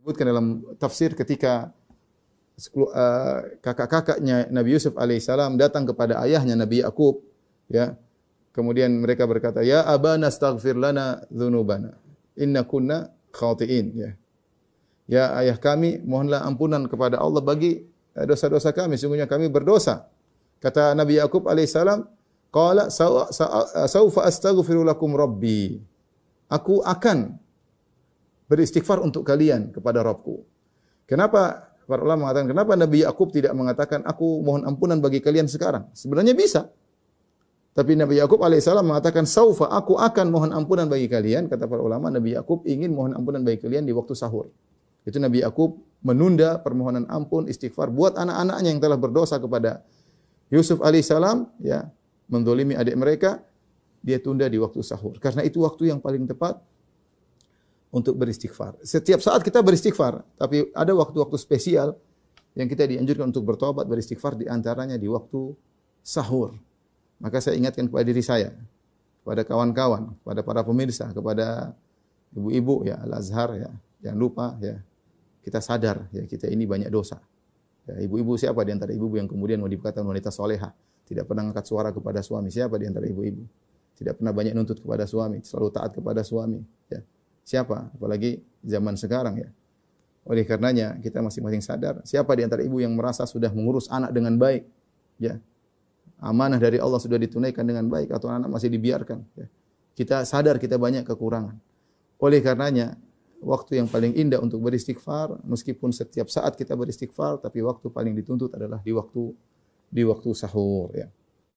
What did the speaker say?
Disebutkan dalam tafsir ketika eh, kakak-kakaknya Nabi Yusuf alaihissalam datang kepada ayahnya Nabi Yakub ya kemudian mereka berkata ya abana astaghfir lana dzunubana inna kunna khati'in ya ya ayah kami mohonlah ampunan kepada Allah bagi eh, dosa-dosa kami sungguhnya kami berdosa kata Nabi Yakub alaihissalam qala eh, saufa astaghfiru lakum rabbi aku akan beristighfar untuk kalian kepada Rabbku. Kenapa para ulama mengatakan kenapa Nabi Yakub tidak mengatakan aku mohon ampunan bagi kalian sekarang? Sebenarnya bisa. Tapi Nabi Yakub alaihissalam mengatakan saufa aku akan mohon ampunan bagi kalian kata para ulama Nabi Yakub ingin mohon ampunan bagi kalian di waktu sahur. Itu Nabi Yakub menunda permohonan ampun istighfar buat anak-anaknya yang telah berdosa kepada Yusuf alaihissalam ya mendolimi adik mereka dia tunda di waktu sahur karena itu waktu yang paling tepat untuk beristighfar. Setiap saat kita beristighfar, tapi ada waktu-waktu spesial yang kita dianjurkan untuk bertobat, beristighfar di antaranya di waktu sahur. Maka saya ingatkan kepada diri saya, kepada kawan-kawan, kepada para pemirsa, kepada ibu-ibu ya Al-Azhar ya, jangan lupa ya. Kita sadar ya kita ini banyak dosa. Ya, ibu-ibu siapa di antara ibu-ibu yang kemudian mau dikatakan wanita soleha? Tidak pernah angkat suara kepada suami. Siapa di antara ibu-ibu? Tidak pernah banyak nuntut kepada suami, selalu taat kepada suami. Ya. Siapa? Apalagi zaman sekarang ya. Oleh karenanya kita masing-masing sadar siapa di antara ibu yang merasa sudah mengurus anak dengan baik ya. Amanah dari Allah sudah ditunaikan dengan baik atau anak masih dibiarkan ya. Kita sadar kita banyak kekurangan. Oleh karenanya waktu yang paling indah untuk beristighfar meskipun setiap saat kita beristighfar tapi waktu paling dituntut adalah di waktu di waktu sahur ya.